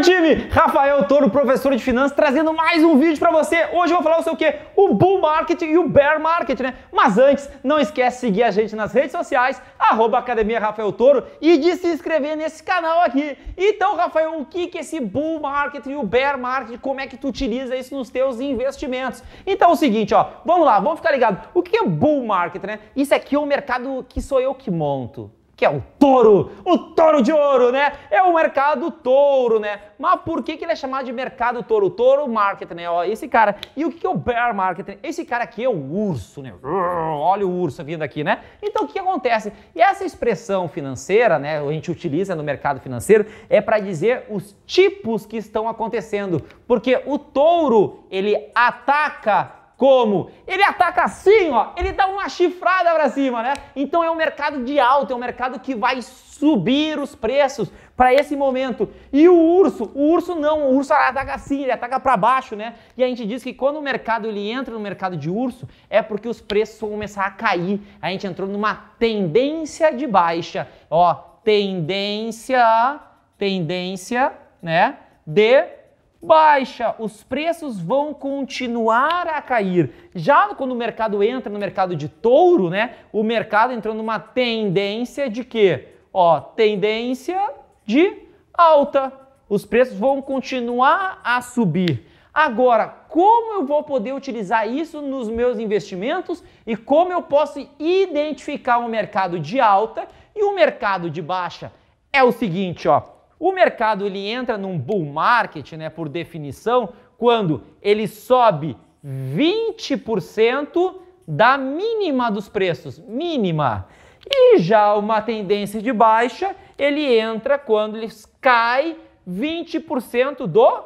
time? Rafael Toro, professor de finanças, trazendo mais um vídeo para você. Hoje eu vou falar o seu quê? O bull market e o bear market, né? Mas antes, não esquece de seguir a gente nas redes sociais, arroba Academia Rafael Toro e de se inscrever nesse canal aqui. Então, Rafael, o que é esse bull market e o bear market? Como é que tu utiliza isso nos teus investimentos? Então é o seguinte, ó, vamos lá, vamos ficar ligado. O que é bull market, né? Isso aqui é o mercado que sou eu que monto que é o touro, o touro de ouro, né? É o mercado touro, né? Mas por que, que ele é chamado de mercado touro? Touro marketing, né? Ó, esse cara. E o que, que é o bear market? Esse cara aqui é o urso, né? Olha o urso vindo aqui, né? Então o que, que acontece? E essa expressão financeira, né? A gente utiliza no mercado financeiro é para dizer os tipos que estão acontecendo, porque o touro ele ataca como? Ele ataca assim, ó, ele dá uma chifrada para cima, né? Então é um mercado de alta, é um mercado que vai subir os preços para esse momento. E o urso, o urso não, o urso ataca assim, ele ataca para baixo, né? E a gente diz que quando o mercado ele entra no mercado de urso, é porque os preços vão começar a cair. A gente entrou numa tendência de baixa, ó, tendência, tendência, né? De baixa, os preços vão continuar a cair. Já quando o mercado entra no mercado de touro, né? O mercado entrou numa tendência de quê? Ó, tendência de alta. Os preços vão continuar a subir. Agora, como eu vou poder utilizar isso nos meus investimentos e como eu posso identificar um mercado de alta e um mercado de baixa? É o seguinte, ó. O mercado ele entra num bull market, né, por definição, quando ele sobe 20% da mínima dos preços, mínima. E já uma tendência de baixa, ele entra quando ele cai 20% do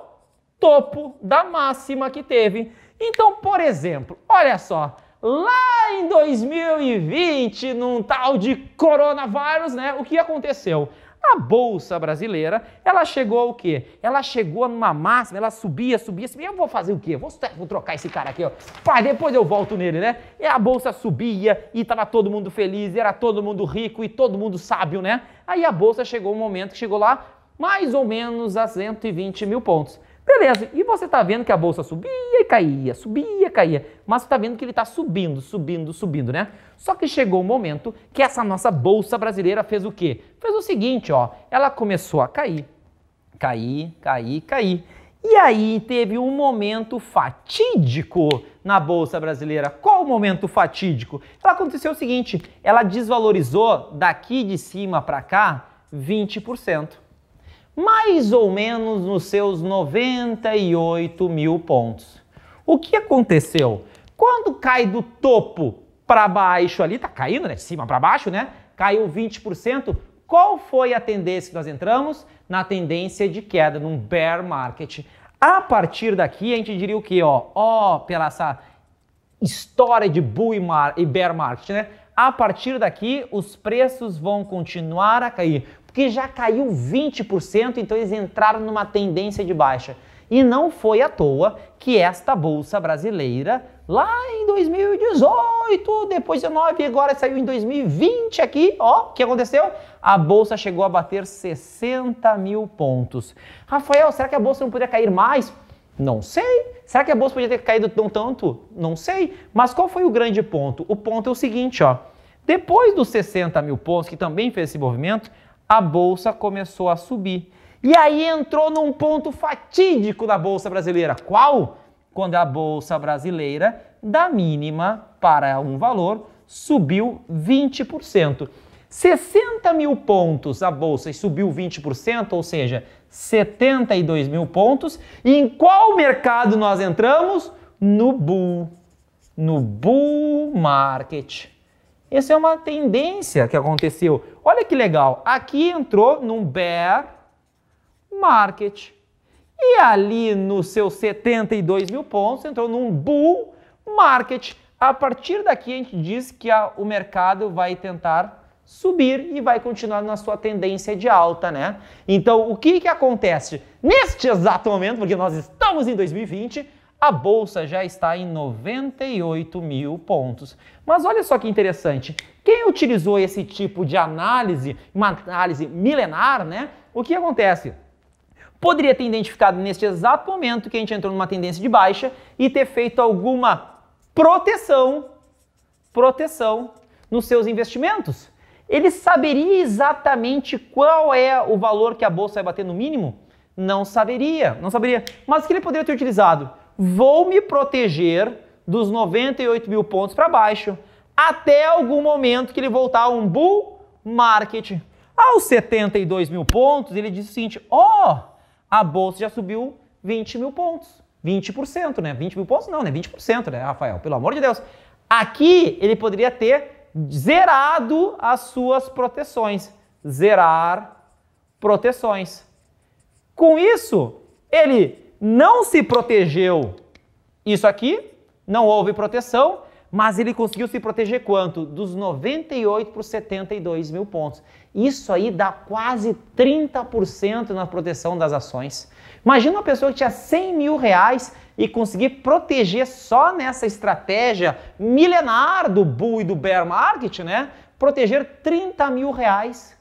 topo da máxima que teve. Então, por exemplo, olha só, lá em 2020, num tal de coronavírus, né, o que aconteceu? A bolsa brasileira, ela chegou ao quê? Ela chegou numa máxima, ela subia, subia, subia. Eu vou fazer o quê? Vou, vou trocar esse cara aqui, ó. depois eu volto nele, né? E a bolsa subia e tava todo mundo feliz, era todo mundo rico e todo mundo sábio, né? Aí a bolsa chegou um momento que chegou lá mais ou menos a 120 mil pontos. Beleza, e você está vendo que a bolsa subia e caía, subia e caía, mas você está vendo que ele está subindo, subindo, subindo, né? Só que chegou o um momento que essa nossa bolsa brasileira fez o quê? Fez o seguinte, ó, ela começou a cair, cair, cair, cair. E aí teve um momento fatídico na bolsa brasileira. Qual o momento fatídico? Ela aconteceu o seguinte, ela desvalorizou daqui de cima para cá 20% mais ou menos nos seus 98 mil pontos. O que aconteceu? Quando cai do topo para baixo ali, tá caindo, né? De cima para baixo, né? Caiu 20%. Qual foi a tendência que nós entramos? Na tendência de queda, num bear market. A partir daqui, a gente diria o quê? Ó, ó, pela essa história de bull e bear market, né? A partir daqui, os preços vão continuar a cair que já caiu 20%, então eles entraram numa tendência de baixa. E não foi à toa que esta bolsa brasileira, lá em 2018, depois de 9, agora saiu em 2020 aqui, ó, o que aconteceu? A bolsa chegou a bater 60 mil pontos. Rafael, será que a bolsa não poderia cair mais? Não sei. Será que a bolsa poderia ter caído tão tanto? Não sei. Mas qual foi o grande ponto? O ponto é o seguinte, ó. Depois dos 60 mil pontos, que também fez esse movimento, a bolsa começou a subir. E aí entrou num ponto fatídico da bolsa brasileira. Qual? Quando a bolsa brasileira, da mínima para um valor, subiu 20%. 60 mil pontos a bolsa e subiu 20%, ou seja, 72 mil pontos. E em qual mercado nós entramos? No bull, no bull market. Essa é uma tendência que aconteceu. Olha que legal. Aqui entrou num bear market. E ali nos seus 72 mil pontos entrou num bull market. A partir daqui a gente diz que a, o mercado vai tentar subir e vai continuar na sua tendência de alta, né? Então o que, que acontece? Neste exato momento, porque nós estamos em 2020, a bolsa já está em 98 mil pontos. Mas olha só que interessante, quem utilizou esse tipo de análise, uma análise milenar, né? O que acontece? Poderia ter identificado neste exato momento que a gente entrou numa tendência de baixa e ter feito alguma proteção, proteção nos seus investimentos. Ele saberia exatamente qual é o valor que a bolsa vai bater no mínimo? Não saberia, não saberia. Mas o que ele poderia ter utilizado? vou me proteger dos 98 mil pontos para baixo até algum momento que ele voltar a um bull market. Aos 72 mil pontos, ele diz o seguinte, ó, oh, a bolsa já subiu 20 mil pontos. 20%, né? 20 mil pontos não, né? 20%, né, Rafael? Pelo amor de Deus. Aqui ele poderia ter zerado as suas proteções. Zerar proteções. Com isso, ele não se protegeu. Isso aqui não houve proteção, mas ele conseguiu se proteger quanto? Dos 98 para os 72 mil pontos. Isso aí dá quase 30% na proteção das ações. Imagina uma pessoa que tinha 100 mil reais e conseguir proteger só nessa estratégia milenar do Bull e do Bear Market, né? Proteger 30 mil reais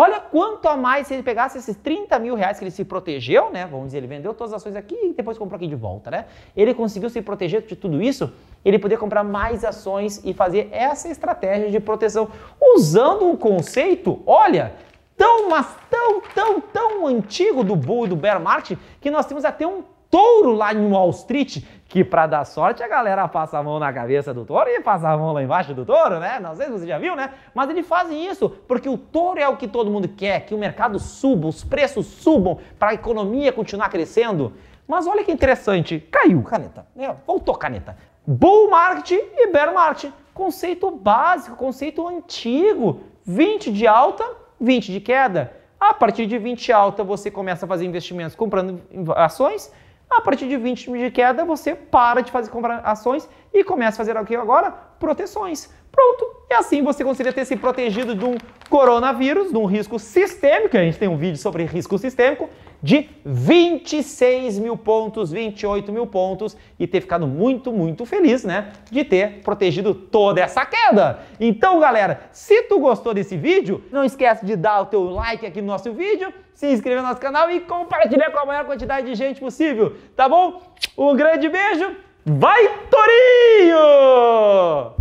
Olha quanto a mais se ele pegasse esses 30 mil reais que ele se protegeu, né? Vamos dizer, ele vendeu todas as ações aqui e depois comprou aqui de volta, né? Ele conseguiu se proteger de tudo isso, ele poder comprar mais ações e fazer essa estratégia de proteção usando um conceito, olha, tão, mas tão, tão, tão antigo do bull e do bear market que nós temos até um touro lá em Wall Street, que para dar sorte a galera passa a mão na cabeça do touro e passa a mão lá embaixo do touro, né? Não sei se você já viu, né? Mas eles fazem isso porque o touro é o que todo mundo quer, que o mercado suba, os preços subam para a economia continuar crescendo. Mas olha que interessante, caiu caneta, né? voltou caneta. Bull market e bear market, conceito básico, conceito antigo, 20 de alta, 20 de queda. A partir de 20 alta, você começa a fazer investimentos comprando ações a partir de 20 de queda, você para de fazer comprar ações e começa a fazer o que agora? proteções. Pronto. E assim você conseguiria ter se protegido de um coronavírus, de um risco sistêmico. A gente tem um vídeo sobre risco sistêmico de 26 mil pontos, 28 mil pontos e ter ficado muito, muito feliz, né? De ter protegido toda essa queda. Então, galera, se tu gostou desse vídeo, não esquece de dar o teu like aqui no nosso vídeo, se inscrever no nosso canal e compartilhar com a maior quantidade de gente possível, tá bom? Um grande beijo! Vai, Torinho!